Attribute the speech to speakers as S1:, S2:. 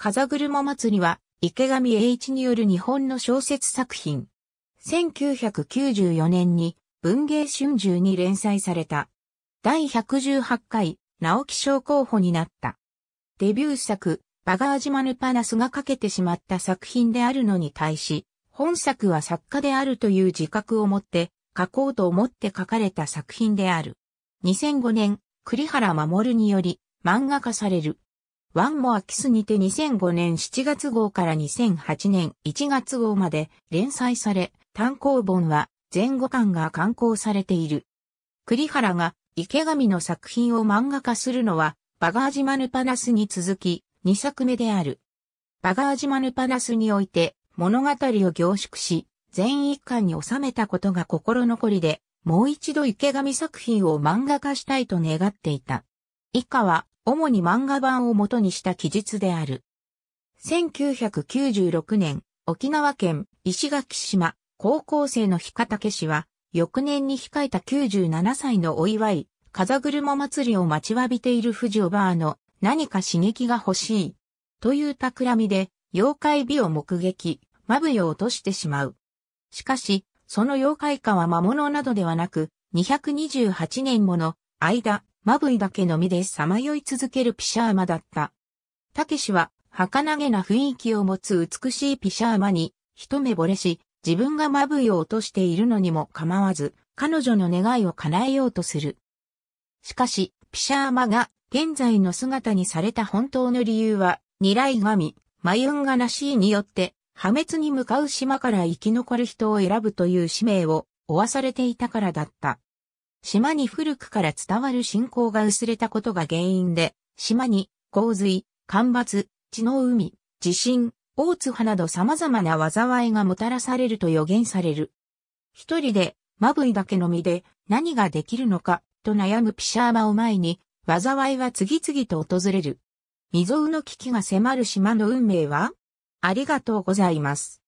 S1: 風車祭りは、池上栄一による日本の小説作品。1994年に文芸春秋に連載された。第118回、直木賞候補になった。デビュー作、バガージマヌパナスが書けてしまった作品であるのに対し、本作は作家であるという自覚を持って書こうと思って書かれた作品である。2005年、栗原守により漫画化される。ワンモアキスにて2005年7月号から2008年1月号まで連載され、単行本は前後巻が刊行されている。栗原が池上の作品を漫画化するのは、バガージマヌパナスに続き、2作目である。バガージマヌパナスにおいて、物語を凝縮し、全一巻に収めたことが心残りで、もう一度池上作品を漫画化したいと願っていた。以下は、主に漫画版を元にした記述である。1996年、沖縄県石垣島高校生の日方氏は、翌年に控えた97歳のお祝い、風車祭りを待ちわびている富士おばあの何か刺激が欲しい。という企みで、妖怪美を目撃、まぶよ落としてしまう。しかし、その妖怪化は魔物などではなく、228年もの間、マブイだけの身でさまよい続けるピシャーマだった。たけしは、儚げな雰囲気を持つ美しいピシャーマに、一目惚れし、自分がマブいを落としているのにも構わず、彼女の願いを叶えようとする。しかし、ピシャーマが現在の姿にされた本当の理由は、二来神、マユンガナシーによって、破滅に向かう島から生き残る人を選ぶという使命を負わされていたからだった。島に古くから伝わる信仰が薄れたことが原因で、島に洪水、干ばつ、血の海、地震、大津波など様々な災いがもたらされると予言される。一人で、マブイだけの身で何ができるのかと悩むピシャーマを前に、災いは次々と訪れる。未曾有の危機が迫る島の運命はありがとうございます。